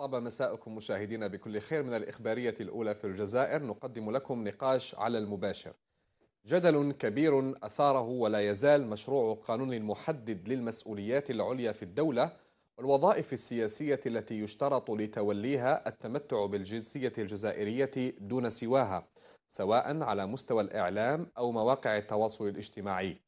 طاب مساءكم مشاهدينا بكل خير من الإخبارية الأولى في الجزائر نقدم لكم نقاش على المباشر جدل كبير أثاره ولا يزال مشروع قانون محدد للمسؤوليات العليا في الدولة والوظائف السياسية التي يشترط لتوليها التمتع بالجنسية الجزائرية دون سواها سواء على مستوى الإعلام أو مواقع التواصل الاجتماعي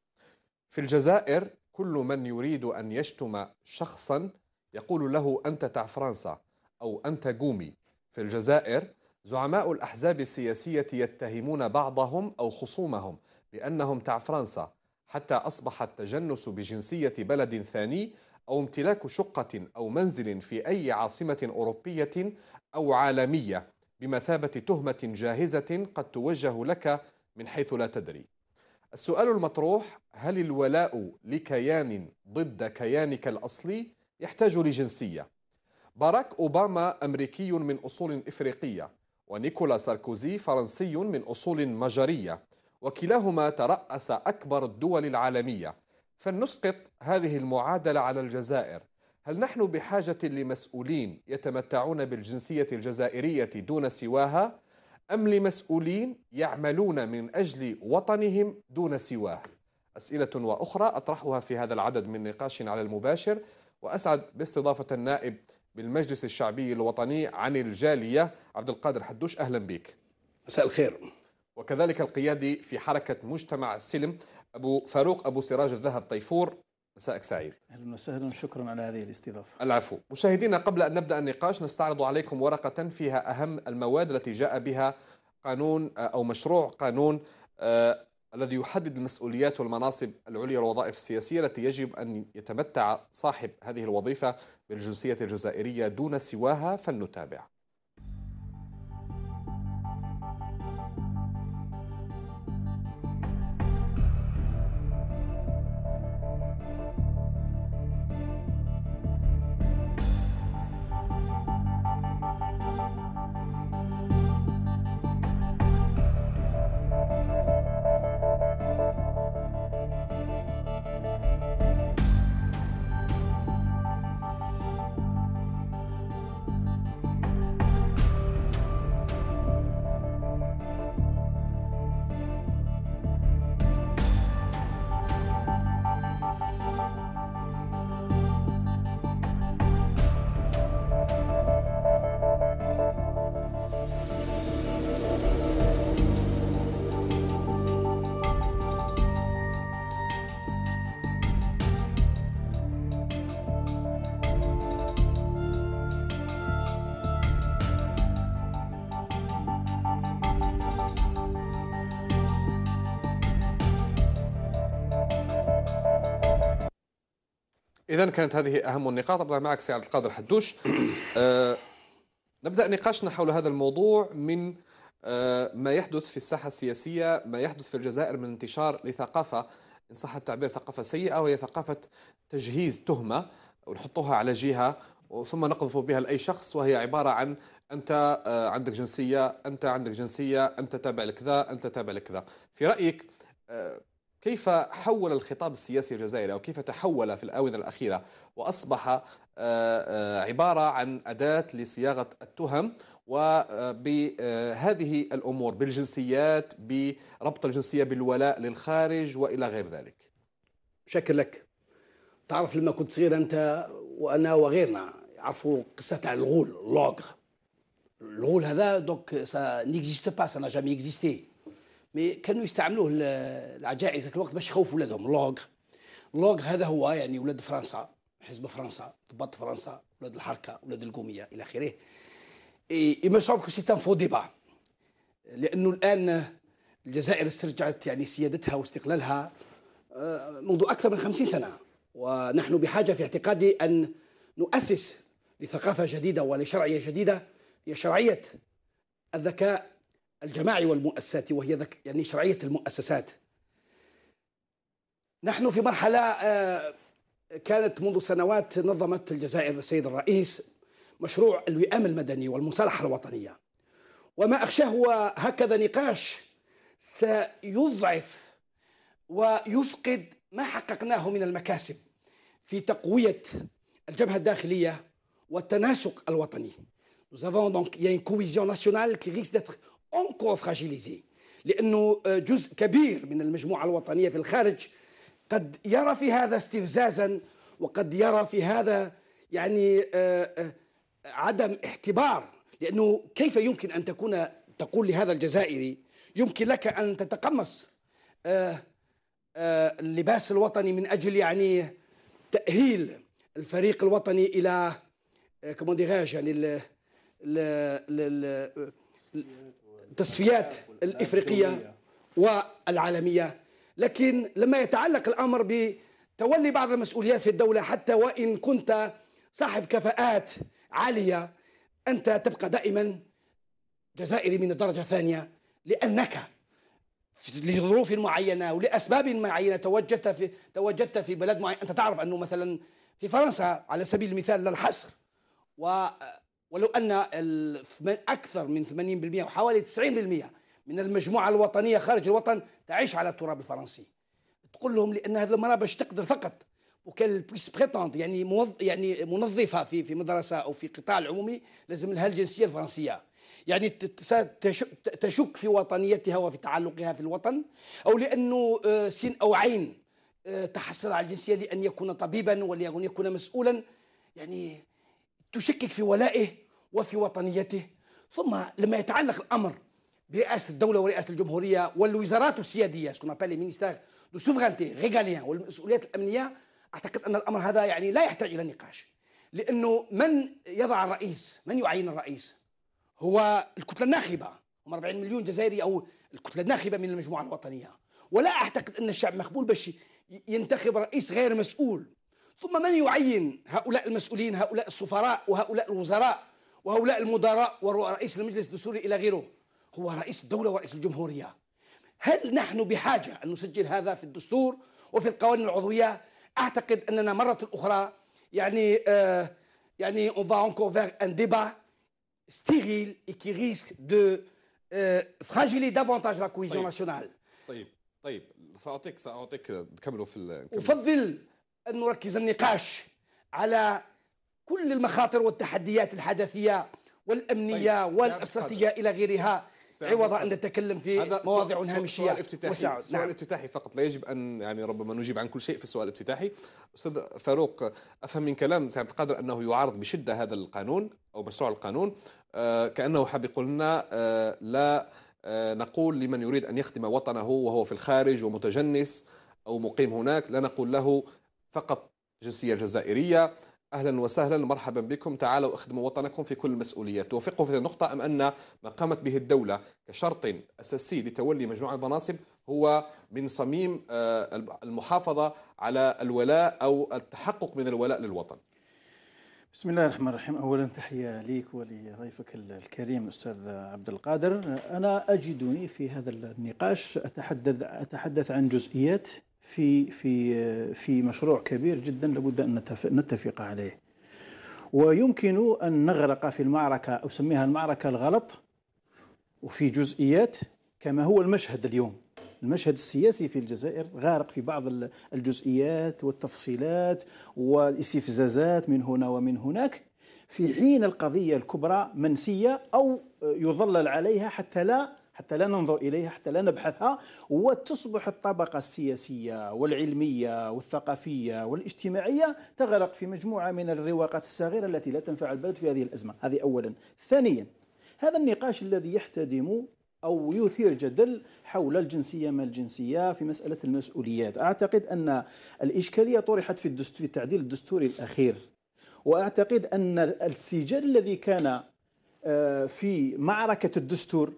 في الجزائر كل من يريد أن يشتم شخصا يقول له أنت تاع فرنسا أو أنتاجومي في الجزائر زعماء الأحزاب السياسية يتهمون بعضهم أو خصومهم بأنهم تاع فرنسا حتى أصبح التجنس بجنسية بلد ثاني أو امتلاك شقة أو منزل في أي عاصمة أوروبية أو عالمية بمثابة تهمة جاهزة قد توجه لك من حيث لا تدري. السؤال المطروح هل الولاء لكيان ضد كيانك الأصلي يحتاج لجنسية؟ باراك أوباما أمريكي من أصول إفريقية ونيكولا ساركوزي فرنسي من أصول مجرية وكلاهما ترأس أكبر الدول العالمية فلنسقط هذه المعادلة على الجزائر هل نحن بحاجة لمسؤولين يتمتعون بالجنسية الجزائرية دون سواها أم لمسؤولين يعملون من أجل وطنهم دون سواه أسئلة وأخرى أطرحها في هذا العدد من نقاش على المباشر وأسعد باستضافة النائب بالمجلس الشعبي الوطني عن الجالية عبد القادر حدوش أهلا بك مساء الخير وكذلك القيادي في حركة مجتمع السلم أبو فاروق أبو سراج الذهب طيفور مساءك سعيد اهلا وسهلا شكرا على هذه الاستضافه العفو مشاهدينا قبل ان نبدا النقاش نستعرض عليكم ورقه فيها اهم المواد التي جاء بها قانون آه، او مشروع قانون آه، الذي يحدد المسؤوليات والمناصب العليا والوظائف السياسيه التي يجب ان يتمتع صاحب هذه الوظيفه بالجنسية الجزائرية دون سواها فلنتابع إذا كانت هذه أهم النقاط أبدأ معك سي عبد القادر حدوش آه، نبدأ نقاشنا حول هذا الموضوع من آه، ما يحدث في الساحة السياسية ما يحدث في الجزائر من انتشار لثقافة إن صح التعبير ثقافة سيئة وهي ثقافة تجهيز تهمة ونحطوها على جهة ثم نقذف بها لأي شخص وهي عبارة عن أنت آه، عندك جنسية أنت عندك جنسية أنت تابع لكذا أنت تابع لكذا في رأيك كيف حول الخطاب السياسي الجزائري أو كيف تحول في الآونة الأخيرة وأصبح آه، آه، عبارة عن أداة لصياغة التهم وبهذه آه، الأمور بالجنسيات بربط الجنسية بالولاء للخارج وإلى غير ذلك شكر لك تعرف لما كنت صغير أنت وأنا وغيرنا يعرفوا قصة تاع الغول لوغ الغول هذا دونك سا نيكزيست با سا جامي اكزيستي مي كانوا يستعملوه العجائز ذاك الوقت باش يخوفوا ولادهم لوغ لوغ هذا هو يعني ولاد فرنسا حزب فرنسا ضباط فرنسا ولاد الحركه ولاد القوميه الى اخره اي ما كو سي ان فو ديبا لانه الان الجزائر استرجعت يعني سيادتها واستقلالها آه، منذ اكثر من خمسين سنه ونحن بحاجه في اعتقادي ان نؤسس لثقافه جديده ولشرعيه جديده هي شرعيه الذكاء الجماعي والمؤسساتي وهي ذك يعني شرعية المؤسسات نحن في مرحلة آه، كانت منذ سنوات نظمت الجزائر السيد الرئيس مشروع الوئام المدني والمصالحة الوطنية وما أخشاه هو هكذا نقاش سيضعف ويفقد ما حققناه من المكاسب في تقوية الجبهة الداخلية والتناسق الوطني Nous avons donc, il y a une cohésion nationale qui risque d'être اونكو فراجيليزي لانه آه، جزء كبير من المجموعه الوطنيه في الخارج قد يرى في هذا استفزازا وقد يرى في هذا يعني آه، آه، عدم احتبار لانه كيف يمكن ان تكون تقول لهذا الجزائري يمكن لك ان تتقمص اللباس الوطني من اجل يعني تاهيل الفريق الوطني الى كما يعني ال ال ال التصفيات الإفريقية والعالمية لكن لما يتعلق الأمر بتولي بعض المسؤوليات في الدولة حتى وإن كنت صاحب كفاءات عالية أنت تبقى دائما جزائري من الدرجة الثانية لأنك لظروف معينة ولأسباب معينة توجدت في توجدت في بلد معين أنت تعرف أنه مثلا في فرنسا على سبيل المثال للحصر و ولو ان اكثر من 80% وحوالي 90% من المجموعه الوطنيه خارج الوطن تعيش على التراب الفرنسي تقول لهم لان هذه المراه باش تقدر فقط وكان بيس بريتوند يعني موظ يعني منظفه في في مدرسه او في قطاع العمومي لازم لها الجنسيه الفرنسيه يعني تشك في وطنيتها وفي تعلقها في الوطن او لانه آه، سن او عين آه، تحصل على الجنسيه لان يكون طبيبا ولان يكون مسؤولا يعني تشكك في ولائه وفي وطنيته ثم لما يتعلق الامر برئاسه الدوله ورئاسه الجمهوريه والوزارات السياديه سكون ابالي مينيستير دو سوفرانتي ريغاليان والمسؤوليات الامنيه اعتقد ان الامر هذا يعني لا يحتاج الى نقاش لانه من يضع الرئيس من يعين الرئيس هو الكتله الناخبه هم 40 مليون جزائري او الكتله الناخبه من المجموعه الوطنيه ولا اعتقد ان الشعب مقبول باش ينتخب رئيس غير مسؤول ثم من يعين هؤلاء المسؤولين هؤلاء السفراء وهؤلاء الوزراء وهؤلاء المدراء ورئيس المجلس الدستوري الى غيره هو رئيس الدوله ورئيس الجمهوريه هل نحن بحاجه ان نسجل هذا في الدستور وفي القوانين العضويه اعتقد اننا مره اخرى يعني آه يعني on va encore vers un débat stérile et qui risque de euh, fragiliser davantage la cohésion طيب. nationale. طيب طيب ساعطيك ساعطيك نكملوا في ال... افضل أن نركز النقاش على كل المخاطر والتحديات الحدثية والأمنية طيب. والاستراتيجية إلى غيرها عوض أن نتكلم في مواضيع هامشية نعم. سؤال افتتاحي وسعود. سؤال نعم. افتتاحي فقط لا يجب أن يعني ربما نجيب عن كل شيء في السؤال الافتتاحي أستاذ فاروق أفهم من كلام سعد القادر أنه يعارض بشدة هذا القانون أو مشروع القانون آه، كأنه حاب يقول لنا آه، لا آه، نقول لمن يريد أن يخدم وطنه وهو في الخارج ومتجنس أو مقيم هناك لا نقول له فقط جنسية جزائرية اهلا وسهلا مرحبا بكم تعالوا اخدموا وطنكم في كل المسؤوليات توافقوا في النقطه ام ان ما قامت به الدوله كشرط اساسي لتولي مجموعه المناصب هو من صميم آه، المحافظه على الولاء او التحقق من الولاء للوطن بسم الله الرحمن الرحيم اولا تحيه ليك ولضيفك الكريم الاستاذ عبد القادر انا اجدني في هذا النقاش اتحدث اتحدث عن جزئيات في في في مشروع كبير جدا لابد ان نتفق عليه. ويمكن ان نغرق في المعركه اسميها المعركه الغلط وفي جزئيات كما هو المشهد اليوم. المشهد السياسي في الجزائر غارق في بعض الجزئيات والتفصيلات والاستفزازات من هنا ومن هناك في حين القضيه الكبرى منسيه او يظلل عليها حتى لا حتى لا ننظر إليها حتى لا نبحثها وتصبح الطبقة السياسية والعلمية والثقافية والاجتماعية تغرق في مجموعة من الرواقات الصغيرة التي لا تنفع البلد في هذه الأزمة هذه أولا ثانيا هذا النقاش الذي يحتدم أو يثير جدل حول الجنسية ما الجنسية في مسألة المسؤوليات أعتقد أن الإشكالية طرحت في, في التعديل الدستوري الأخير وأعتقد أن السجال الذي كان آه، في معركة الدستور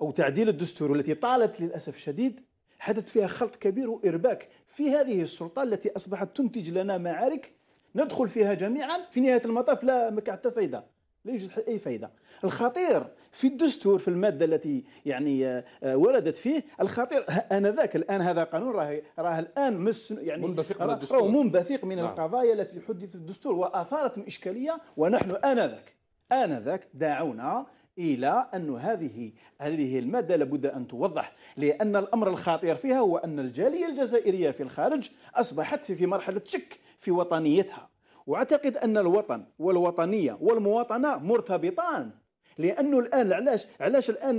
أو تعديل الدستور التي طالت للأسف الشديد حدث فيها خلط كبير وإرباك في هذه السلطة التي أصبحت تنتج لنا معارك ندخل فيها جميعا في نهاية المطاف لا مك حتى فايدة لا يوجد أي فايدة الخطير في الدستور في المادة التي يعني آه، وردت فيه الخطير آنذاك الآن هذا قانون راه راه الآن مس يعني منبثق من الدستور منبثق من نعم. القضايا التي حدثت الدستور وأثارت من إشكالية ونحن آنذاك آنذاك دعونا الى ان هذه هذه الماده لابد ان توضح لان الامر الخطير فيها هو ان الجاليه الجزائريه في الخارج اصبحت في مرحله شك في وطنيتها واعتقد ان الوطن والوطنيه والمواطنه مرتبطان لانه الان علاش علاش الان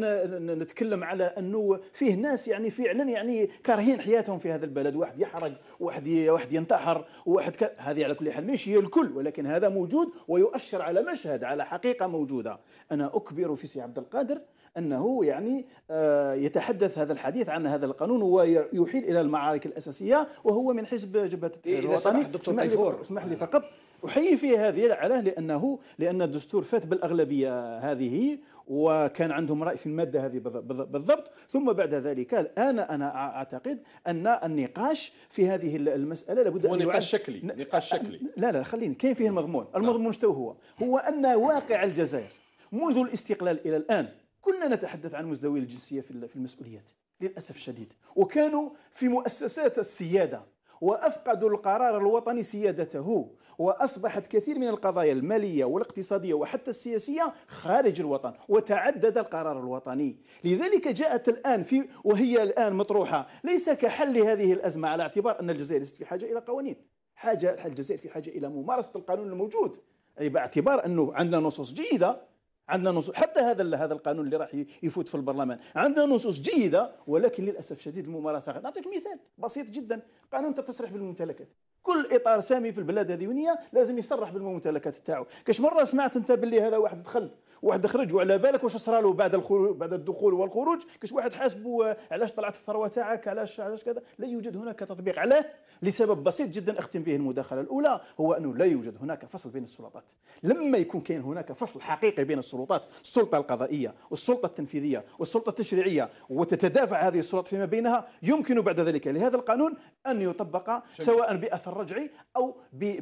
نتكلم على انه فيه ناس يعني فعلا يعني كارهين حياتهم في هذا البلد واحد يحرق واحد واحد ينتحر واحد ك... هذه على كل حال ماشي هي الكل ولكن هذا موجود ويؤشر على مشهد على حقيقه موجوده انا اكبر في سي عبد القادر انه يعني آه، يتحدث هذا الحديث عن هذا القانون ويحيل الى المعارك الاساسيه وهو من حزب جبهه التحرير الوطني اسمح لي اسمح لي فقط احيي فيه هذه علاه لانه لان الدستور فات بالاغلبيه هذه وكان عندهم راي في الماده هذه بالضبط ثم بعد ذلك الان انا اعتقد ان النقاش في هذه المساله لابد هو ان نقاش شكلي نقاش شكلي لا لا خليني كاين فيه المضمون نعم. المضمون شنو هو هو ان واقع الجزائر منذ الاستقلال الى الان كنا نتحدث عن مزدوي الجنسيه في المسؤوليات للاسف الشديد وكانوا في مؤسسات السياده وأفقدوا القرار الوطني سيادته وأصبحت كثير من القضايا المالية والاقتصادية وحتى السياسية خارج الوطن وتعدد القرار الوطني لذلك جاءت الآن في وهي الآن مطروحة ليس كحل هذه الأزمة على اعتبار أن الجزائر ليست في حاجة إلى قوانين حاجة الجزائر في حاجة إلى ممارسة القانون الموجود أي باعتبار أنه عندنا نصوص جيدة عندنا نصوص حتى هذا هذا القانون اللي راح يفوت في البرلمان عندنا نصوص جيده ولكن للاسف شديد الممارسه نعطيك مثال بسيط جدا قانون التصريح بالممتلكات كل اطار سامي في البلاد هذه لازم يصرح بالممتلكات تاعو كاش مره سمعت انت باللي هذا واحد دخل واحد خرج وعلى بالك واش صرا له بعد الخروج بعد الدخول والخروج كاش واحد حاسبه علاش طلعت الثروه تاعك علاش علاش كذا لا يوجد هناك تطبيق علاه لسبب بسيط جدا اختم به المداخله الاولى هو انه لا يوجد هناك فصل بين السلطات لما يكون كاين هناك فصل حقيقي بين السلطات السلطه القضائيه والسلطه التنفيذيه والسلطه التشريعيه وتتدافع هذه السلطات فيما بينها يمكن بعد ذلك لهذا القانون ان يطبق سواء باثر الرجعي او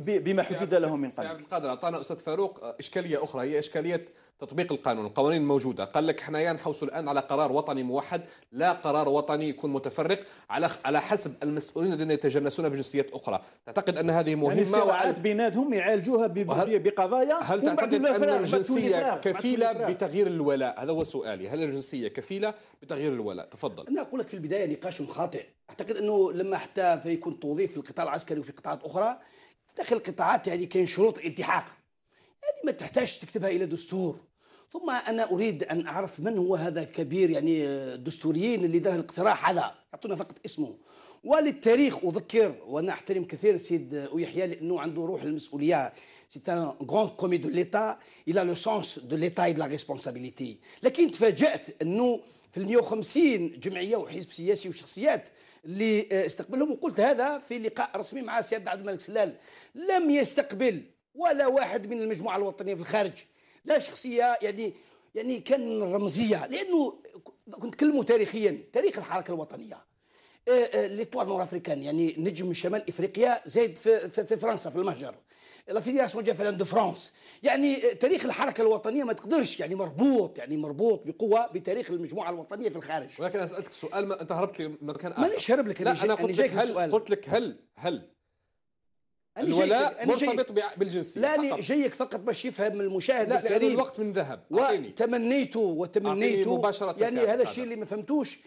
بما حدد له من قبل عبد القادر اعطانا استاذ فاروق اشكاليه اخرى هي اشكاليه تطبيق القانون القوانين الموجوده قال لك حنايا نحوسوا الان على قرار وطني موحد لا قرار وطني يكون متفرق على على حسب المسؤولين الذين يتجنسون بجنسيات اخرى تعتقد ان هذه مهمه يعني وعلى... بيناتهم يعالجوها بقضايا هل تعتقد ان الجنسيه كفيله بتغيير الولاء هذا هو سؤالي هل الجنسيه كفيله بتغيير الولاء تفضل انا اقول لك في البدايه نقاش خاطئ اعتقد انه لما حتى يكون توظيف في القطاع العسكري وفي قطاعات اخرى داخل القطاعات يعني كاين شروط التحاق هذه يعني ما تحتاج تكتبها الى دستور ثم انا اريد ان اعرف من هو هذا الكبير يعني الدستوريين اللي دار الاقتراح هذا اعطونا فقط اسمه وللتاريخ اذكر وانا احترم كثير السيد ويحيى لانه عنده روح المسؤوليه c'est un grand commis de l'État, il a le sens de l'État et de la responsabilité. لكن تفاجأت أنه في ال 150 جمعية وحزب سياسي وشخصيات اللي آه، استقبلهم وقلت هذا في لقاء رسمي مع السيد عبد الملك سلال لم يستقبل ولا واحد من المجموعه الوطنيه في الخارج لا شخصيه يعني يعني كان رمزيه لانه كنت كلمه تاريخيا تاريخ الحركه الوطنيه آه، آه، ليتوار نور افريكان يعني نجم شمال افريقيا زايد في, في, في فرنسا في المهجر لا فيديراسيون جافلان دو فرانس يعني آه، تاريخ الحركه الوطنيه ما تقدرش يعني مربوط يعني مربوط بقوه بتاريخ المجموعه الوطنيه في الخارج ولكن اسالتك سؤال ما انت هربت لي مكان اخر مانيش هرب لك لا انا قلت لك هل قلت لك هل هل الولاء مرتبط بالجنسيه لا أنا جايك فقط باش يفهم المشاهد لا لان الوقت من ذهب وتمنيته وتمنيته مباشرة يعني هذا الشيء اللي ما فهمتوش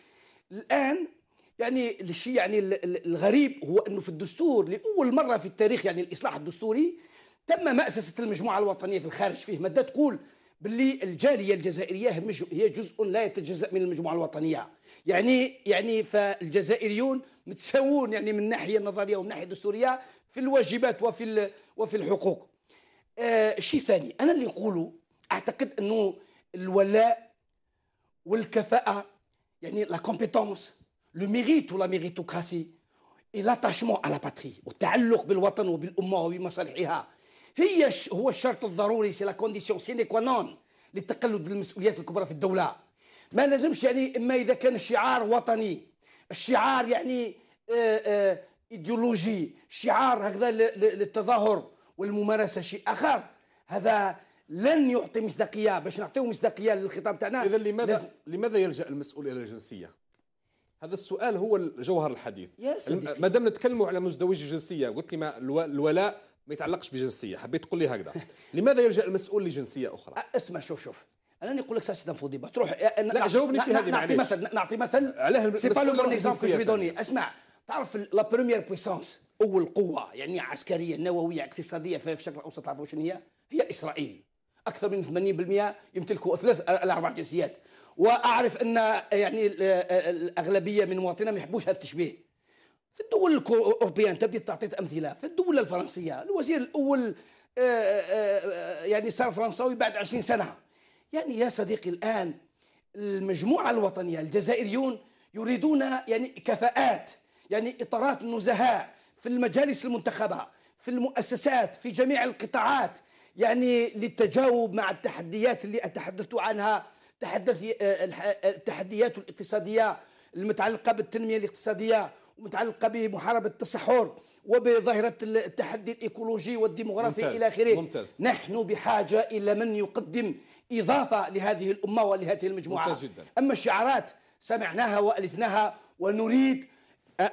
الان يعني الشيء يعني الغريب هو انه في الدستور لاول مره في التاريخ يعني الاصلاح الدستوري تم مأسسة المجموعة الوطنية في الخارج فيه مادة تقول باللي الجالية الجزائرية هي جزء لا يتجزأ من المجموعة الوطنية يعني يعني فالجزائريون متساوون يعني من ناحية نظرية ومن ناحية دستورية في الواجبات وفي وفي الحقوق آه شيء ثاني انا اللي نقوله اعتقد انه الولاء والكفاءه يعني لا كومبيتونس لو ميريت ولا ميريتوكراسي الاتاشمون على باتري والتعلق بالوطن وبالامه وبمصالحها هي هو الشرط الضروري سي لا كونديسيون سيني كوانون للتقلد بالمسؤوليات الكبرى في الدوله ما لازمش يعني اما اذا كان الشعار وطني الشعار يعني آآ آه، آآ آه، ايديولوجي شعار هكذا للتظاهر والممارسه شيء اخر هذا لن يعطي مصداقيه باش نعطيو مصداقيه للخطاب تاعنا اذا لماذا لز... لماذا يلجا المسؤول الى الجنسيه؟ هذا السؤال هو جوهر الحديث ما دام نتكلموا على مزدوج الجنسيه قلت لي ما الولاء ما يتعلقش بجنسيه حبيت تقول لي هكذا لماذا يلجا المسؤول لجنسيه اخرى؟ اسمع شوف شوف انا نقول لك ساسي فوضي تروح لا جاوبني في هذه نعطي مثل نعطي مثل سي با لو اسمع تعرف لا بروميير بويسونس اول قوه يعني عسكريه نوويه اقتصاديه في الشرق الاوسط تعرفوا شنو هي؟ هي اسرائيل اكثر من 80% يمتلكوا ثلاث الاربع جنسيات واعرف ان يعني الاغلبيه من مواطنينا ما يحبوش هذا التشبيه في الدول الاوروبيه انت بديت تعطيت امثله في الدول الفرنسيه الوزير الاول آه، آه، يعني صار فرنساوي بعد 20 سنه يعني يا صديقي الان المجموعه الوطنيه الجزائريون يريدون يعني كفاءات يعني إطارات النزهاء في المجالس المنتخبة في المؤسسات في جميع القطاعات يعني للتجاوب مع التحديات اللي اتحدثت عنها تحدث آه، آه، التحديات الاقتصادية المتعلقة بالتنمية الاقتصادية ومتعلقة بمحاربة التصحر وبظاهرة التحدي الإيكولوجي والديموغرافي إلى آخره ممتاز. نحن بحاجة إلى من يقدم إضافة لهذه الأمة ولهذه المجموعة ممتاز جدا. أما الشعارات سمعناها وألفناها ونريد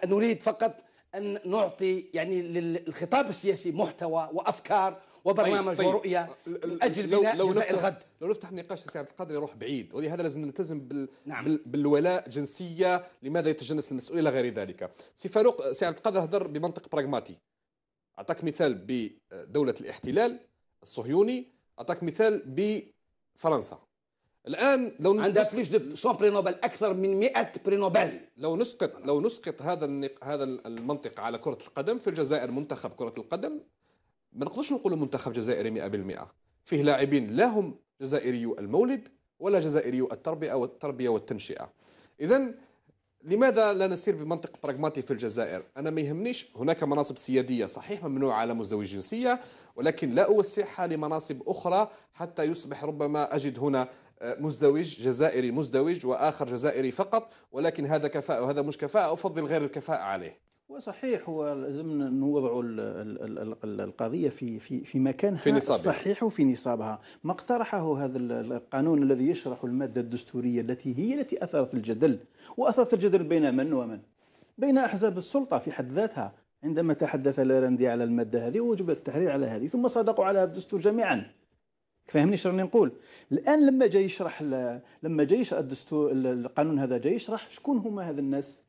نريد فقط ان نعطي يعني للخطاب السياسي محتوى وافكار وبرنامج طيب. طيب. ورؤيه من اجل بناء لو جزاء نفتح الغد لو نفتح نقاش عبد القادر يروح بعيد ولهذا لازم نلتزم بال نعم. بالولاء جنسيه لماذا يتجنس المسؤول الى غير ذلك سي فاروق سي عبد القادر هضر بمنطق براغماتي اعطاك مثال بدوله الاحتلال الصهيوني اعطاك مثال بفرنسا الان لو عندها بليش دو 100 بري نوبل اكثر من 100 بري نوبل لو نسقط لو نسقط هذا هذا المنطق على كره القدم في الجزائر منتخب كره القدم ما نقدرش نقولوا منتخب جزائري 100% فيه لاعبين لا هم جزائريو المولد ولا جزائريو التربيه والتربيه والتنشئه اذا لماذا لا نسير بمنطق براغماتي في الجزائر؟ انا ما يهمنيش هناك مناصب سياديه صحيح ممنوعه على مستوى الجنسيه ولكن لا اوسعها لمناصب اخرى حتى يصبح ربما اجد هنا مزدوج جزائري مزدوج واخر جزائري فقط ولكن هذا كفاءه وهذا مش كفاءه افضل غير الكفاءه عليه وصحيح هو لازم نوضعوا القضيه في في في مكانها في نصابها. الصحيح وفي نصابها ما اقترحه هذا القانون الذي يشرح الماده الدستوريه التي هي التي اثرت الجدل واثرت الجدل بين من ومن بين احزاب السلطه في حد ذاتها عندما تحدث ليرندي على الماده هذه وجب التحرير على هذه ثم صادقوا على الدستور جميعا فهمني شنو نقول الان لما جاي يشرح لما جاي الدستور القانون هذا جاي يشرح شكون هما هذا الناس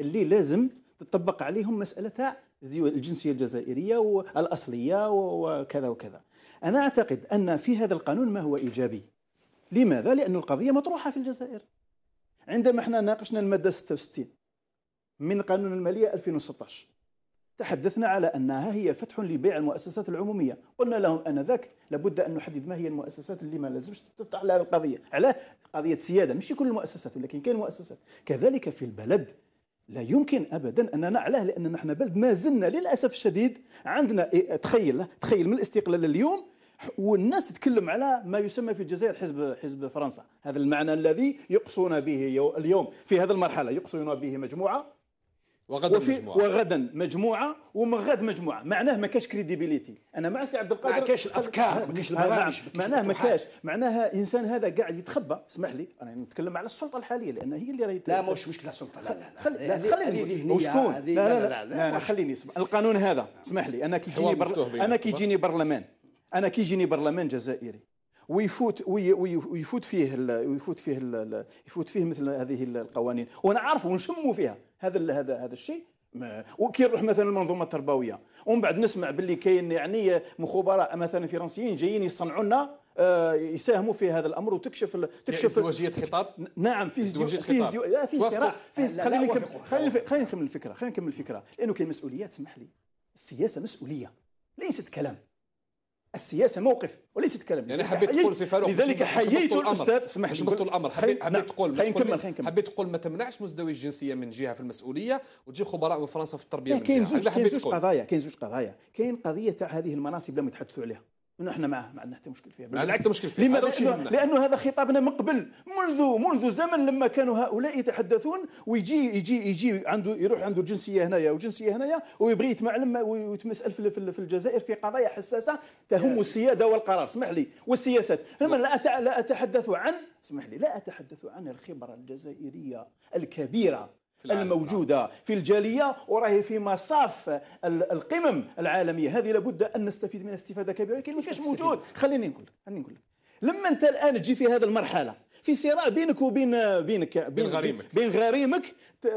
اللي لازم تطبق عليهم مساله تاع الجنسيه الجزائريه والاصليه وكذا وكذا انا اعتقد ان في هذا القانون ما هو ايجابي لماذا لان القضيه مطروحه في الجزائر عندما احنا ناقشنا الماده 66 من قانون الماليه 2016 تحدثنا على أنها هي فتح لبيع المؤسسات العمومية قلنا لهم أنذاك لابد أن نحدد ما هي المؤسسات اللي ما لازمش تفتح لها القضية على قضية سيادة مش كل المؤسسات ولكن كاين مؤسسات كذلك في البلد لا يمكن ابدا اننا علاه لاننا نحن بلد ما زلنا للاسف الشديد عندنا إيه، تخيل تخيل من الاستقلال اليوم والناس تتكلم على ما يسمى في الجزائر حزب حزب فرنسا هذا المعنى الذي يقصون به اليوم في هذه المرحله يقصون به مجموعه وغدا وفي مجموعه وغدا مجموعه ومن مجموعه معناه ما كاش كريديبيليتي انا مع سي عبد القادر ما كاش الافكار ما كاش البرامج معناه ما كاش معناها انسان هذا قاعد يتخبى اسمح لي انا نتكلم على السلطه الحاليه لان هي اللي راهي لا مش مشكله السلطه لا لا لا خليني وشكون لا لا لا, لا, لا خليني اسمع القانون هذا اسمح لي انا كي يجيني انا كي يجيني برلمان انا كي يجيني برلمان جزائري ويفوت ويفوت فيه ال... ويفوت فيه ال... يفوت فيه مثل هذه القوانين وانا عارف ونشموا فيها هذا هذا هذا الشيء وكي نروح مثلا المنظومه التربويه ومن بعد نسمع باللي كاين يعني خبراء مثلا فرنسيين جايين يصنعوا لنا آه، يساهموا في هذا الامر وتكشف يعني تكشف ازدواجيه خطاب نعم في ازدواجيه خطاب آه، في صراع في خليني خليني نكمل الفكره خليني نكمل الفكره لانه كاين مسؤوليات اسمح لي السياسه مسؤوليه ليست كلام السياسه موقف وليس كلام يعني حبيت تقول سي فاروق لذلك حييت الاستاذ اسمح لي بسط الامر حبيت حبيت تقول خلينا نكمل خلينا نكمل حبيت تقول ما تمنعش مزدوي الجنسيه من جهه في المسؤوليه وتجيب خبراء من فرنسا في التربيه من جهه كاين زوج قضايا كاين زوج قضايا كاين قضيه تاع هذه المناصب لم يتحدثوا عليها نحن معاه ما عندنا حتى مشكل فيها ما عندنا حتى مشكل فيها لماذا لأنه, لانه هذا خطابنا من قبل منذ منذ زمن لما كانوا هؤلاء يتحدثون ويجي يجي يجي عنده يروح عنده الجنسيه هنايا وجنسيه هنايا ويبغي يتمعلم ويتمسأل في الجزائر في قضايا حساسه تهم السياده والقرار اسمح لي والسياسات لما لا لا اتحدث عن اسمح لي لا اتحدث عن الخبره الجزائريه الكبيره الموجودة في الجالية وراهي في مصاف القمم العالمية هذه لابد أن نستفيد منها استفادة كبيرة لكن ما كانش موجود خليني نقول لك خليني نقول لك لما أنت الآن تجي في هذه المرحلة في صراع بينك وبين بينك بين غريمك بين غريمك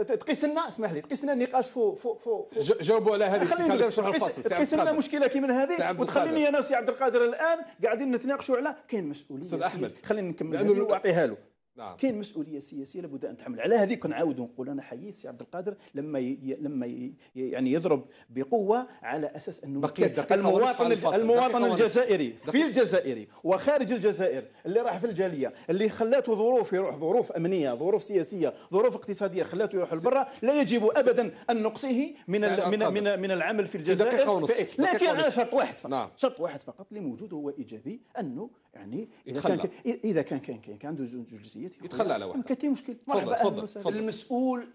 تقيس لنا اسمح لي تقيس لنا نقاش فو فو فو, جاوبوا على هذه السكه عبد الفاصل تقيس لنا مشكله كي من هذه وتخليني انا وسي عبد القادر الان قاعدين نتناقشوا على كاين مسؤوليه استاذ احمد خليني نكمل واعطيها له نعم. كاين مسؤوليه سياسيه لابد ان تحمل على هذه كنعاود نقول انا حييت سي عبد القادر لما ي... لما ي... يعني يضرب بقوه على اساس انه المواطن المواطن الجزائري في الجزائري وخارج الجزائر اللي راح في الجاليه اللي خلاته ظروف يروح ظروف امنيه ظروف سياسيه ظروف اقتصاديه خلاته يروح لبرا لا يجب ابدا ان نقصيه من ال... من من, من العمل في الجزائر في لكن شرط واحد فقط نعم. شرط واحد فقط اللي موجود هو ايجابي انه يعني اذا يتخلى. كان اذا كان كان كان, كان عنده زوج جنسيات يتخلى على واحد كاين مشكل تفضل تفضل, تفضل المسؤول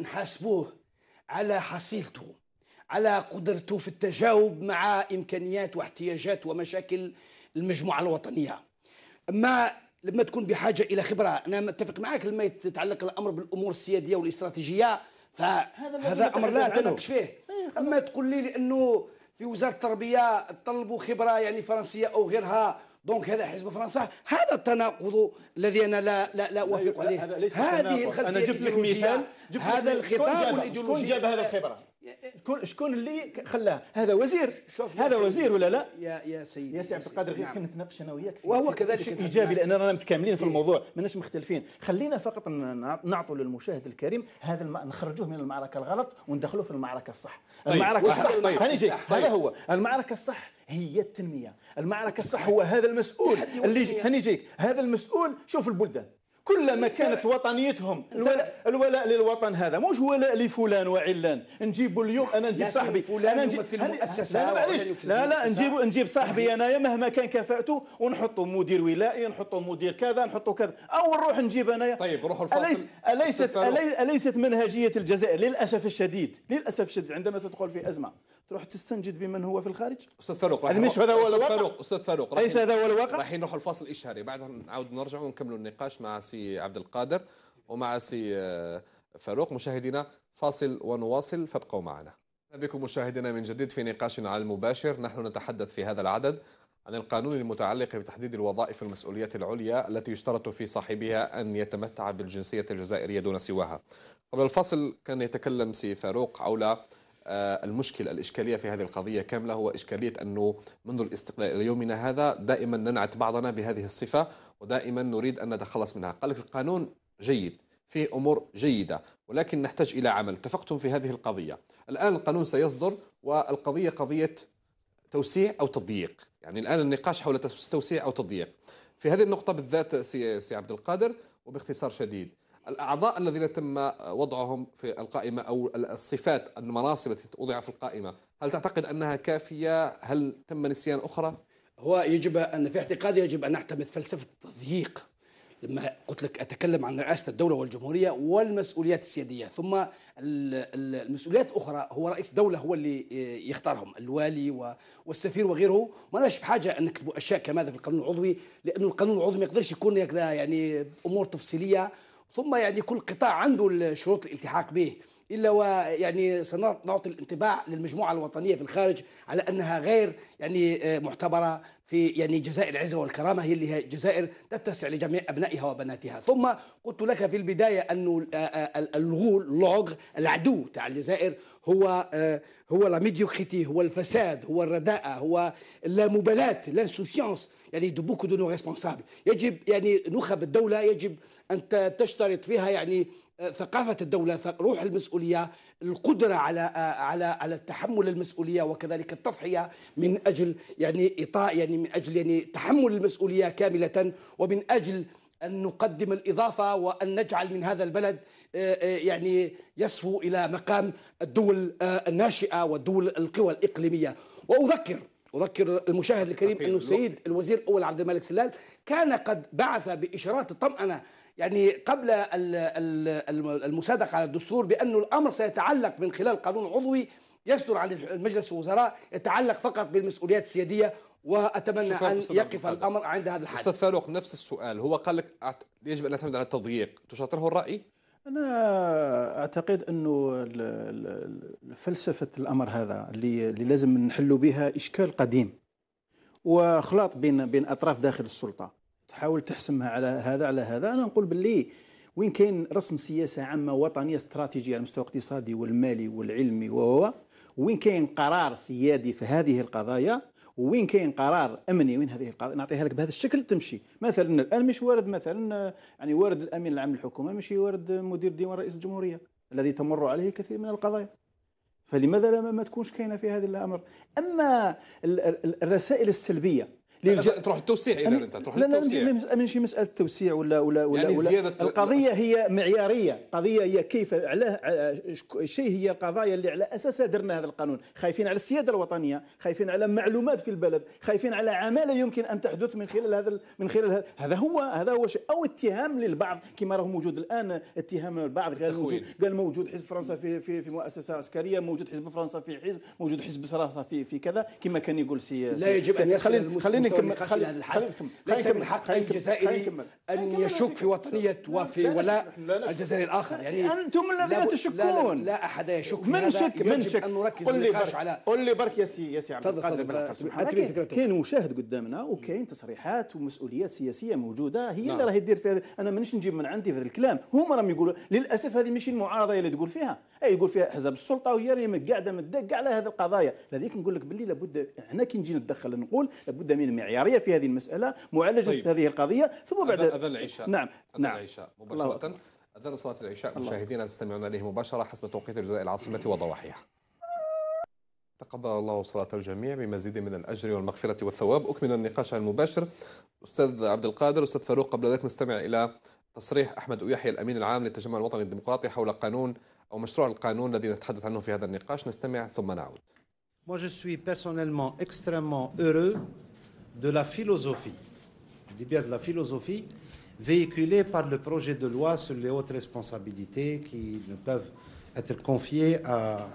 نحاسبوه على حصيلته على قدرته في التجاوب مع امكانيات واحتياجات ومشاكل المجموعه الوطنيه اما لما تكون بحاجه الى خبره انا متفق معك لما يتعلق الامر بالامور السياديه والاستراتيجيه فهذا امر لا تناقش فيه إيه، اما تقول لي لانه في وزاره التربيه طلبوا خبره يعني فرنسيه او غيرها دونك هذا حزب فرنسا هذا التناقض الذي انا لا لا, لا اوافق عليه هذه الخطاب انا جبت لك مثال جبت هذا الخطاب الايديولوجي شكون جاب هذا الخبره شكون شكون اللي خلاه هذا وزير شوف هذا وزير ولا لا يا يا سيدي يا سي عبد القادر غير نعم. نتناقش انا وياك وهو كذلك ايجابي لان رانا متكاملين في إيه. الموضوع ماناش مختلفين خلينا فقط نعطوا للمشاهد الكريم هذا الم... نخرجوه من المعركه الغلط وندخلوه في المعركه الصح طيب، المعركه الصح طيب، هاني جاي طيب. هذا هو المعركه الصح هي التنميه المعركه الصح هو هذا المسؤول اللي جيك هذا المسؤول شوف البلدان كلما كانت وطنيتهم الولاء, الولاء للوطن هذا مش ولاء لفلان وعلان نجيبوا اليوم انا نجيب صاحبي فلان انا نجيب المؤسسه لا لا, لا نجيب نجيب صاحبي انا مهما كان كفاءته ونحطه مدير ولائي نحطه مدير كذا نحطه كذا او نروح نجيب انا طيب روحوا الفاصل أليس اليست اليست منهجيه الجزائر للاسف الشديد للاسف الشديد عندما تدخل في ازمه تروح تستنجد بمن هو في الخارج استاذ فاروق هذا مش هذا هو الواقع استاذ فاروق ليس هذا هو الواقع راح نروحوا الفاصل الاشهاري بعدها نعاود نرجع ونكملوا النقاش مع سي سي عبد القادر ومع سي آه، فاروق مشاهدينا فاصل ونواصل فابقوا معنا بكم مشاهدينا من جديد في نقاشنا على المباشر نحن نتحدث في هذا العدد عن القانون المتعلق بتحديد الوظائف المسؤوليات العليا التي يشترط في صاحبها أن يتمتع بالجنسية الجزائرية دون سواها قبل الفصل كان يتكلم سي فاروق حول آه، المشكل الإشكالية في هذه القضية كاملة هو إشكالية أنه منذ الاستقلال إلى يومنا هذا دائما ننعت بعضنا بهذه الصفة ودائما نريد أن نتخلص منها قال لك القانون جيد فيه أمور جيدة ولكن نحتاج إلى عمل اتفقتم في هذه القضية الآن القانون سيصدر والقضية قضية توسيع أو تضييق يعني الآن النقاش حول توسيع أو تضييق في هذه النقطة بالذات سي عبد القادر وباختصار شديد الأعضاء الذين تم وضعهم في القائمة أو الصفات المناصب التي وضع في القائمة هل تعتقد أنها كافية هل تم نسيان أخرى هو يجب أن في اعتقادي يجب أن نعتمد فلسفة التضييق لما قلت لك اتكلم عن رئاسه الدوله والجمهوريه والمسؤوليات السياديه ثم المسؤوليات اخرى هو رئيس دوله هو اللي يختارهم الوالي والسفير وغيره ما لناش بحاجه ان نكتبوا اشياء كما هذا في القانون العضوي لانه القانون العضوي ما يقدرش يكون يعني امور تفصيليه ثم يعني كل قطاع عنده شروط الالتحاق به الا ويعني سنعطي الانطباع للمجموعه الوطنيه في الخارج على انها غير يعني آه، معتبره في يعني جزائر العزه والكرامه هي اللي هي جزائر تتسع لجميع ابنائها وبناتها، ثم قلت لك في البدايه انه آه، آه، الغول لوغ العدو تاع الجزائر هو هو لا ميديوكريتي هو الفساد هو الرداءه هو اللامبالاه لانسوسيونس يعني دو بوكو دو نو ريسبونسابل يجب يعني نخب الدوله يجب ان تشترط فيها يعني آه، ثقافه الدوله روح المسؤوليه القدره على آه، على على تحمل المسؤوليه وكذلك التضحيه من اجل يعني اطاء يعني من اجل يعني تحمل المسؤوليه كامله ومن اجل ان نقدم الاضافه وان نجعل من هذا البلد آه، يعني يصفو الى مقام الدول الناشئه والدول القوى الاقليميه واذكر اذكر المشاهد الكريم أن السيد الوزير الاول عبد الملك سلال كان قد بعث باشارات الطمانه يعني قبل المصادقه على الدستور بأن الامر سيتعلق من خلال قانون عضوي يصدر عن مجلس الوزراء يتعلق فقط بالمسؤوليات السياديه واتمنى ان يقف الامر عند هذا الحد استاذ فاروق نفس السؤال هو قال لك يجب ان نعتمد على التضييق تشاطره الراي انا اعتقد انه فلسفه الامر هذا اللي, اللي لازم نحلوا بها اشكال قديم واخلاط بين بين اطراف داخل السلطه تحاول تحسمها على هذا على هذا انا نقول باللي وين كاين رسم سياسه عامه وطنيه استراتيجيه على المستوى الاقتصادي والمالي والعلمي وهو وين كاين قرار سيادي في هذه القضايا وين كاين قرار امني وين هذه القضايا نعطيها لك بهذا الشكل تمشي مثلا الان مش وارد مثلا يعني وارد الامين العام للحكومه ماشي وارد مدير ديوان رئيس الجمهوريه الذي تمر عليه كثير من القضايا فلماذا لا ما تكونش كاينه في هذا الامر اما الرسائل السلبيه للج... تروح التوسيع اذا انت تروح للتوسيع لا لا ماشي مساله توسيع ولا ولا ولا, يعني ولا القضيه هي معياريه قضيه هي كيف على شيء هي القضايا اللي على اساسها درنا هذا القانون خايفين على السياده الوطنيه خايفين على معلومات في البلد خايفين على عماله يمكن ان تحدث من خلال هذا من خلال هذا, هذا هو هذا هو شيء او اتهام للبعض كما راه موجود الان اتهام البعض قال موجود قال موجود حزب فرنسا في في في مؤسسه عسكريه موجود حزب فرنسا في حزب موجود حزب فرنسا في في كذا كما كان يقول سي لا يجب ان خليني ليس من حق اي جزائري ان يشك في وطنيه وفي ولاء الجزائري الاخر يعني انتم الذين تشكون لا احد يشك من شك من شك ان نركز على قل لي برك يا سي يا سي عبد القادر كاين مشاهد قدامنا وكاين تصريحات ومسؤوليات سياسيه موجوده هي نعم. اللي راهي دير فيها انا مانيش نجيب من عندي في هذا الكلام هما راهم يقولوا للاسف هذه ماشي المعارضه اللي تقول فيها اي يقول فيها احزاب السلطه وهي راهي قاعده مدقه على هذه القضايا لذلك نقول لك باللي لابد احنا كي نجي نتدخل نقول لابد من المعياريه في هذه المساله معالجه طيب. هذه القضيه ثم بعد أذن العشاء نعم اذان نعم. العشاء مباشره اذان صلاه العشاء مشاهدينا تستمعون اليه مباشره حسب توقيت الجزائر العاصمه وضواحيها تقبل الله صلاة الجميع بمزيد من الأجر والمغفرة والثواب أكمل النقاش المباشر أستاذ عبد القادر أستاذ فاروق قبل ذلك نستمع إلى تصريح أحمد يحيى الأمين العام للتجمع الوطني الديمقراطي حول قانون أو مشروع القانون الذي نتحدث عنه في هذا النقاش نستمع ثم نعود Moi, je suis personnellement extrêmement heureux de la philosophie, je dis bien de la philosophie, véhiculée par le projet de loi sur les hautes responsabilités qui ne peuvent être confiées à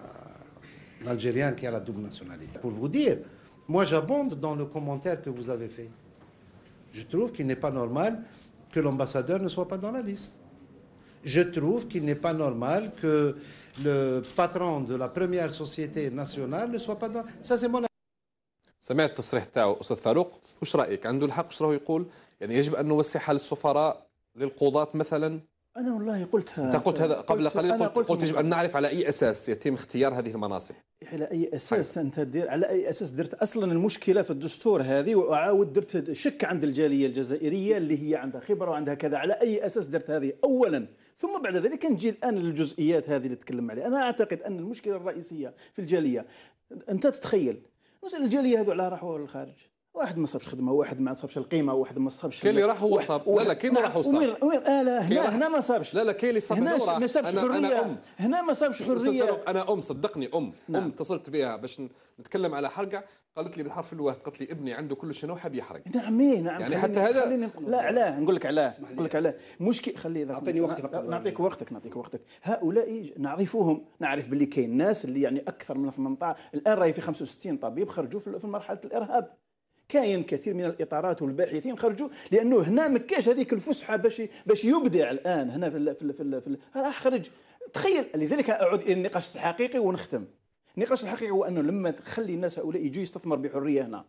l'Algérien qui a la double nationalité. Pour vous dire, moi j'abonde dans le commentaire que vous avez fait. Je trouve qu'il n'est pas normal que l'ambassadeur ne soit pas dans la liste. Je trouve qu'il n'est pas normal que le patron de la première société nationale ne soit pas dans. Ça, c'est mon سمعت التصريح تاعو استاذ فاروق وش رايك عنده الحق وش راهو يقول يعني يجب ان نوسعها للسفراء للقضاة مثلا انا والله قلتها انت قلت هذا قبل قلت قليل قلت, قلت, قلت, يجب ان نعرف على اي اساس يتم اختيار هذه المناصب على اي اساس حقا. انت دير على اي اساس درت اصلا المشكله في الدستور هذه واعاود درت شك عند الجاليه الجزائريه اللي هي عندها خبره وعندها كذا على اي اساس درت هذه اولا ثم بعد ذلك نجي الان للجزئيات هذه اللي تكلم عليها انا اعتقد ان المشكله الرئيسيه في الجاليه انت تتخيل مثلا الجاليه هذو على راحوا للخارج واحد ما صابش خدمه واحد ما صابش القيمه واحد ما صابش كاين اللي راح هو صاب لا لا كاين اللي راح وصاب وين وين آه لا هنا هنا ما صابش لا لا كاين اللي صاب هنا ما صابش حريه أنا أم. هنا ما صابش حريه انا ام صدقني ام نعم. ام اتصلت بها باش نتكلم على حرقه قالت لي بالحرف الواحد قالت لي ابني عنده كل شنو حاب يحرق نعم إيه، نعم يعني حتى هذا خليني لا علاه نقول لك علاه نقول لك علاه مشكل خلي اعطيني وقتي نعطيك وقتك نعطيك وقتك هؤلاء نعرفهم نعرف باللي كاين ناس اللي يعني اكثر من 18 الان راهي في 65 طبيب خرجوا في مرحله الارهاب كاين كثير من الاطارات والباحثين خرجوا لانه هنا ما كاش هذيك الفسحه باش باش يبدع الان هنا في الـ في الـ في, الـ في الـ خرج تخيل لذلك اعود الى النقاش الحقيقي ونختم النقاش الحقيقي هو انه لما تخلي الناس هؤلاء يجوا يستثمر بحريه هنا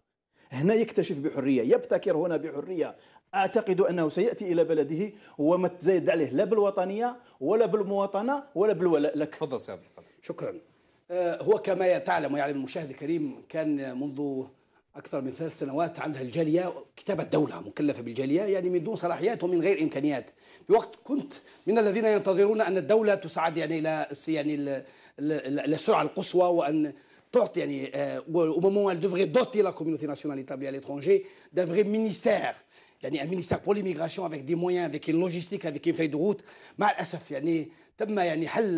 هنا يكتشف بحريه يبتكر هنا بحريه اعتقد انه سياتي الى بلده وما تزايد عليه لا بالوطنيه ولا بالمواطنه ولا بالولاء لك تفضل سي عبد شكرا آه، هو كما تعلم ويعلم المشاهد الكريم كان منذ أكثر من ثلاث سنوات عندها الجالية كتابة دولة مكلفة بالجالية يعني من دون صلاحيات ومن غير إمكانيات في وقت كنت من الذين ينتظرون أن الدولة تساعد يعني إلى يعني la al euh, au moment où elle devrait doter la communauté nationale établie à l'étranger d'un vrai ministère. Un ministère pour l'immigration avec des moyens, avec une logistique, avec une feuille de route. Malheureusement, il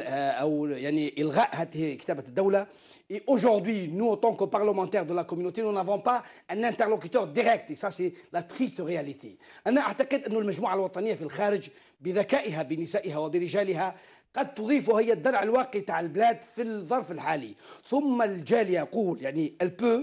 a de cette Et aujourd'hui, nous, en tant que parlementaires de la communauté, nous n'avons pas un interlocuteur direct. Et ça, c'est la triste réalité. Je que le à avec femmes et hommes, قد تضيف هي الدرع الواقي تاع البلاد في الظرف الحالي ثم الجال يقول يعني البو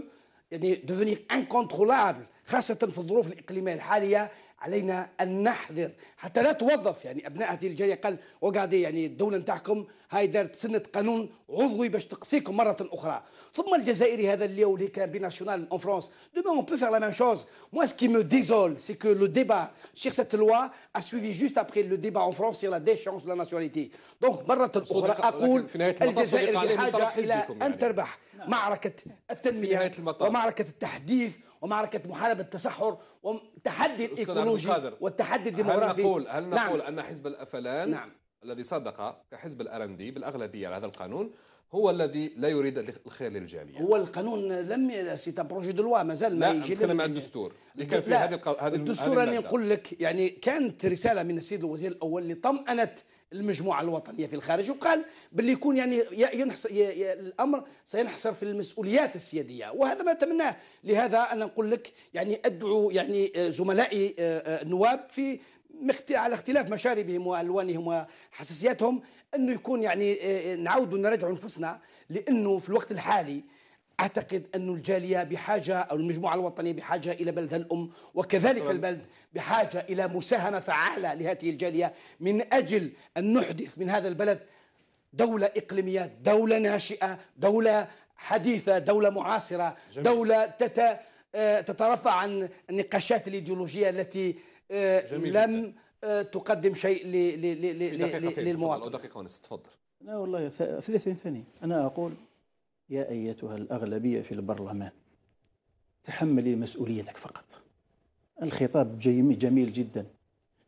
يعني devenir انكونترولابل خاصة في الظروف الإقليمية الحالية علينا ان نحذر حتى لا توظف يعني ابناء هذه الجاليه قال وقاعد يعني الدوله نتاعكم هاي دارت سنه قانون عضوي باش تقصيكم مره اخرى ثم الجزائري هذا اللي اللي كان بيناسيونال اون فرونس دوما اون بو فير لا ميم شوز موا سكي مو ديزول سي كو لو ديبا سيغ سيت لوا ا سويفي جوست ابري لو ديبا ان فرونس سيغ لا ديشانس لا ناسيوناليتي دونك مره اخرى اقول الجزائر بحاجه الى ان يعني. تربح نعم. معركه التنميه ومعركه التحديث ومعركه محاربه التسحر والتحدي الايكولوجي والتحدي الديموغرافي هل نقول هل نقول نعم. ان حزب الافلان نعم. الذي صدق كحزب الارندي بالاغلبيه على هذا القانون هو الذي لا يريد الخير للجاليه هو القانون لم سيتا بروجي دو لوا مازال ما يجي نتكلم عن الدستور اللي كان في هذه هذه الدستور راني نقول لك يعني كانت رساله من السيد الوزير الاول اللي طمأنت المجموعه الوطنيه في الخارج وقال باللي يكون يعني ينحصر الامر سينحصر في المسؤوليات السياديه وهذا ما اتمناه لهذا انا نقول لك يعني ادعو يعني آه، زملائي آه، آه، النواب في على اختلاف مشاربهم والوانهم وحساسياتهم انه يكون يعني نعود نرجعوا نفسنا لانه في الوقت الحالي اعتقد ان الجاليه بحاجه او المجموعه الوطنيه بحاجه الى بلدها الام وكذلك البلد بحاجه الى مساهمه فعاله لهذه الجاليه من اجل ان نحدث من هذا البلد دوله اقليميه، دوله ناشئه، دوله حديثه، دوله معاصره، جميل. دوله تت آه، تترفع عن النقاشات الايديولوجيه التي آه، جميل. لم آه، تقدم شيء للمواطن دقيقه ونصف تفضل لا والله ثلاثين ثانيه انا اقول يا أيتها الأغلبية في البرلمان تحملي مسؤوليتك فقط الخطاب جميل جدا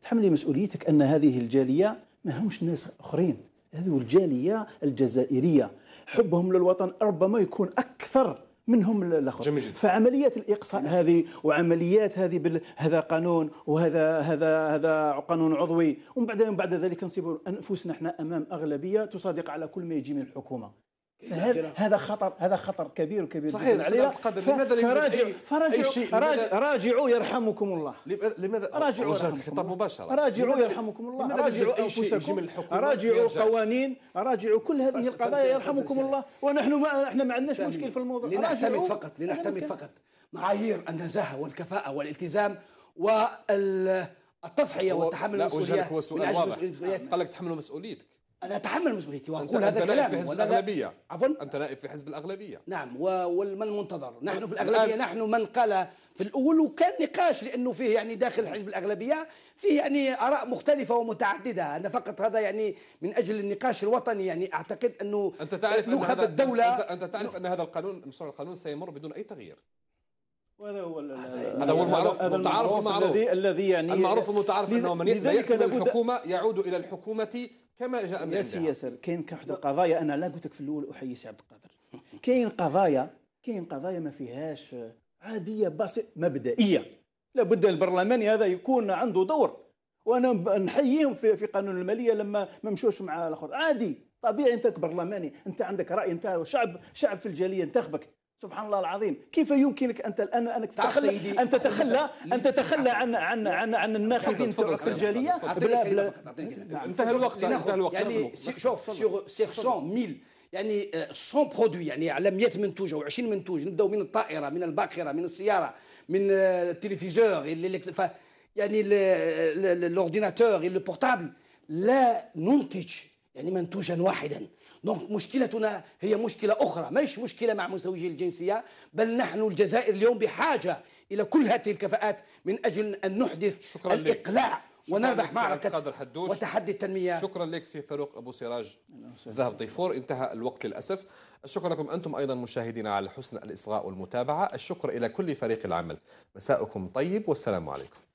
تحملي مسؤوليتك أن هذه الجالية ما همش ناس آخرين هذو الجالية الجزائرية حبهم للوطن ربما يكون أكثر منهم الاخر جميل جدا. فعمليات الاقصاء هذه وعمليات هذه بال... هذا قانون وهذا هذا هذا قانون عضوي ومن بعد بعد ذلك نصيب انفسنا احنا امام اغلبيه تصادق على كل ما يجي من الحكومه هذا هذا خطر هذا خطر كبير كبير صحيح علينا لماذا فراجع فراجعوا راجعوا يرحمكم الله لماذا راجعوا الخطاب مباشره راجعوا يرحمكم الله راجعوا انفسكم راجعوا قوانين راجعوا كل هذه القضايا يرحمكم الله ونحن ما احنا ما عندناش مشكل في الموضوع لنعتمد فقط لنعتمد فقط معايير النزاهه والكفاءه والالتزام وال التضحيه لا وجهك هو سؤال واضح قال لك تحملوا مسؤوليتك انا اتحمل مسؤوليتي واقول هذا الكلام في حزب الاغلبيه عفوا انت نائب في حزب الاغلبيه نعم وما المنتظر نحن في الاغلبيه نحن من قال في الاول وكان نقاش لانه فيه يعني داخل حزب الاغلبيه فيه يعني اراء مختلفه ومتعدده انا فقط هذا يعني من اجل النقاش الوطني يعني اعتقد انه انت تعرف أن أن الدوله انت, أنت تعرف ان هذا القانون مشروع القانون سيمر بدون اي تغيير وهذا هو هذا هو المعروف المتعارف المعروف الذي الذي يعني المعروف المتعارف انه من يدخل الحكومه يعود الى الحكومه كما جاء من ياسر ياسر كاين كحد القضايا انا لا قلت لك في الاول احيي سي عبد القادر كاين قضايا كاين قضايا ما فيهاش عاديه بسيطه مبدئيه لابد البرلمان هذا يكون عنده دور وانا نحييهم في, في قانون الماليه لما ما مشوش مع الاخر عادي طبيعي انت كبرلماني انت عندك راي انت شعب شعب في الجاليه انتخبك سبحان الله العظيم كيف يمكنك انت الان انك تتخلى ان تتخلى ان تتخلى عن عن عن, عن الناخبين في تاعك الجاليه بلا بلا نعم. انتهى الوقت نعم. انتهى الوقت يعني شوف سيغ ميل يعني 100 آه، برودوي يعني على 100 منتوج او 20 منتوج نبداو من الطائره من الباخره من السياره من آه، التلفزيون يعني لورديناتور لو بورتابل لا ننتج يعني منتوجا واحدا دونك مشكلتنا هي مشكله اخرى مش مشكله مع مزدوجي الجنسيه بل نحن الجزائر اليوم بحاجه الى كل هذه الكفاءات من اجل ان نحدث شكرا الاقلاع لك. ونربح معركة قادر حدوش وتحدي التنمية شكرا لك سي فاروق أبو سراج ذهب ضيفور انتهى الوقت للأسف الشكر لكم أنتم أيضا مشاهدينا على حسن الإصغاء والمتابعة الشكر إلى كل فريق العمل مساءكم طيب والسلام عليكم